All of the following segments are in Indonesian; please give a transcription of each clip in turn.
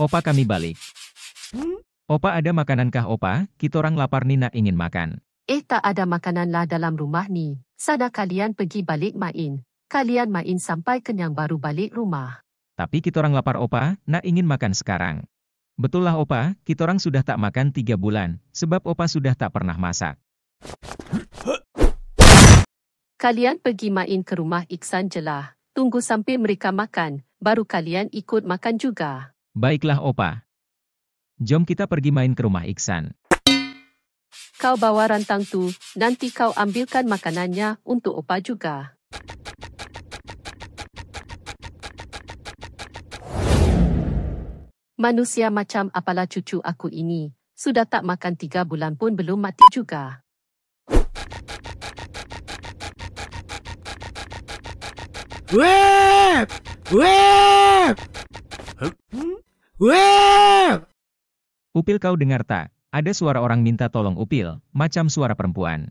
Opa kami balik. Hmm? Opa ada makanan kah Opa? kita orang lapar Nina ingin makan. Eh tak ada makanan lah dalam rumah ni. Sana kalian pergi balik main. Kalian main sampai kenyang baru balik rumah. Tapi kita orang lapar Opa, nak ingin makan sekarang. Betul lah Opa, kita orang sudah tak makan tiga bulan, sebab Opa sudah tak pernah masak. Kalian pergi main ke rumah Iksan jelah. Tunggu sampai mereka makan, baru kalian ikut makan juga. Baiklah Opa. Jom kita pergi main ke rumah Iksan. Kau bawa rantang tu, nanti kau ambilkan makanannya untuk Opa juga. Manusia macam apalah cucu aku ini, sudah tak makan tiga bulan pun belum mati juga. Web! Web! Huh? Upil kau dengar tak? Ada suara orang minta tolong Upil, macam suara perempuan.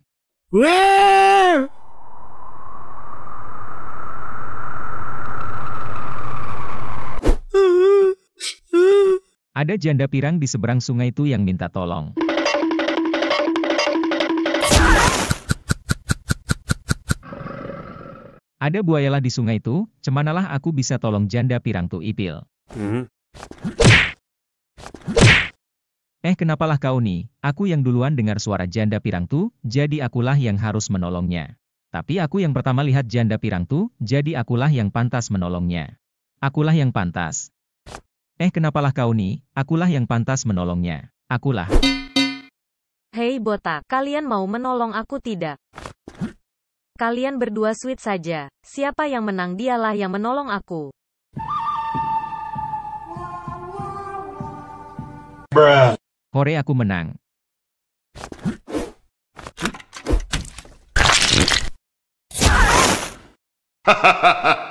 Ada janda pirang di seberang sungai itu yang minta tolong. Ada buayalah di sungai itu, cemanalah aku bisa tolong janda pirang tu Ipil. Hmm. Eh kenapalah kau nih, aku yang duluan dengar suara janda pirang tuh, jadi akulah yang harus menolongnya. Tapi aku yang pertama lihat janda pirang tuh, jadi akulah yang pantas menolongnya. Akulah yang pantas. Eh kenapalah kau nih, akulah yang pantas menolongnya. Akulah. Hei botak, kalian mau menolong aku tidak? Kalian berdua sweet saja. Siapa yang menang dialah yang menolong aku. Korea aku menang. Hahaha.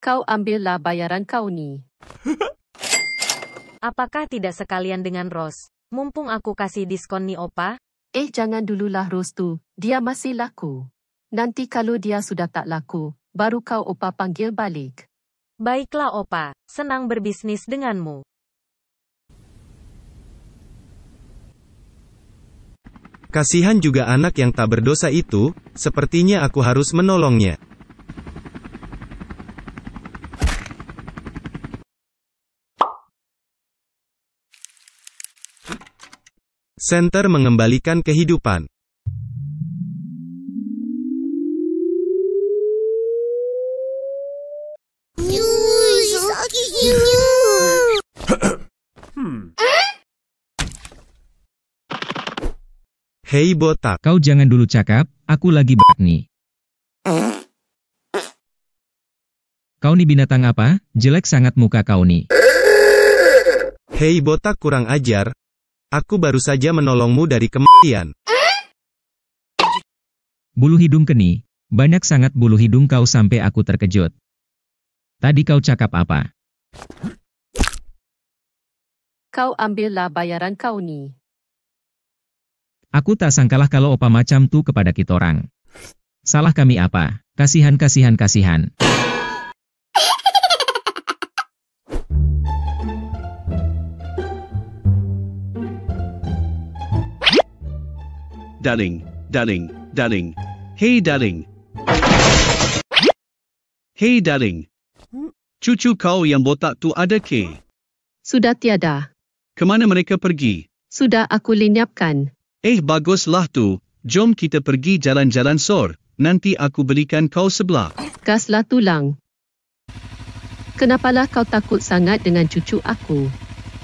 Kau ambillah bayaran kau ni. Apakah tidak sekalian dengan Ros? Mumpung aku kasih diskon nih opa. Eh jangan dululah Ros tu, dia masih laku. Nanti kalau dia sudah tak laku, baru kau opa panggil balik. Baiklah opa, senang berbisnis denganmu. Kasihan juga anak yang tak berdosa itu, sepertinya aku harus menolongnya. Center mengembalikan kehidupan. Hei botak. Kau jangan dulu cakap, aku lagi bak nih. Kau nih binatang apa? Jelek sangat muka kau nih. Hei botak kurang ajar, Aku baru saja menolongmu dari kematian. Bulu hidung Keni, banyak sangat bulu hidung kau sampai aku terkejut. Tadi kau cakap apa? Kau ambillah bayaran kau ni. Aku tak sangkalah kalau opa macam tu kepada kita orang. Salah kami apa? Kasihan kasihan kasihan. darling, darling, darling. Hey darling. Hey darling. Cucu kau yang botak tu ada ke? Sudah tiada. Kemana mereka pergi? Sudah aku lenyapkan. Eh baguslah tu. Jom kita pergi jalan-jalan sor. Nanti aku belikan kau sebelah. Gaslah tulang. Kenapalah kau takut sangat dengan cucu aku?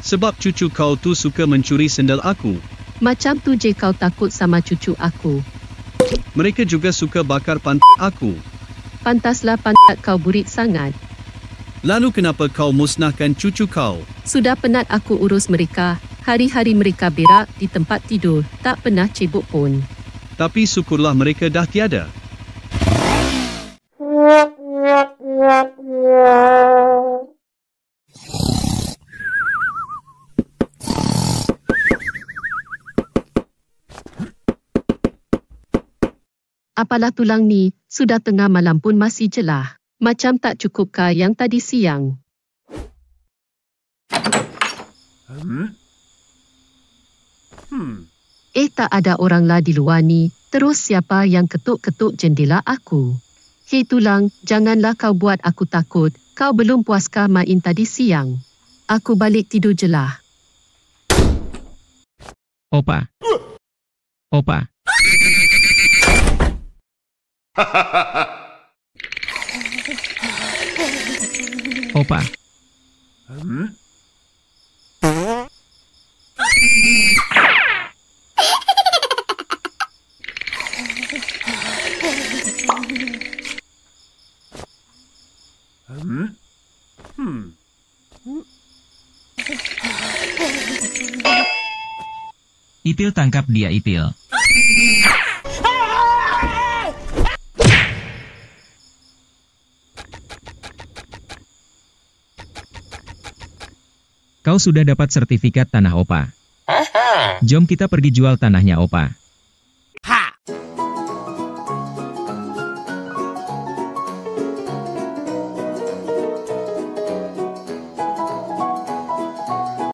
Sebab cucu kau tu suka mencuri sendal aku. Macam tu je kau takut sama cucu aku. Mereka juga suka bakar pantat aku. Pantaslah pantat kau burit sangat. Lalu kenapa kau musnahkan cucu kau? Sudah penat aku urus mereka. Hari-hari mereka berak di tempat tidur, tak pernah cebok pun. Tapi syukurlah mereka dah tiada. apalah tulang ni, sudah tengah malam pun masih jelah. Macam tak cukupkah yang tadi siang? Hmm? Hmm. Eh tak ada oranglah di luar ni, terus siapa yang ketuk-ketuk jendela aku? Hei tulang, janganlah kau buat aku takut, kau belum puaskah main tadi siang? Aku balik tidur jelah. Opa. Opa. Opa. Hmm? Hmm? Hmm. Ipil tangkap dia Ipil. Kau sudah dapat sertifikat tanah Opa. Jom kita pergi jual tanahnya Opa.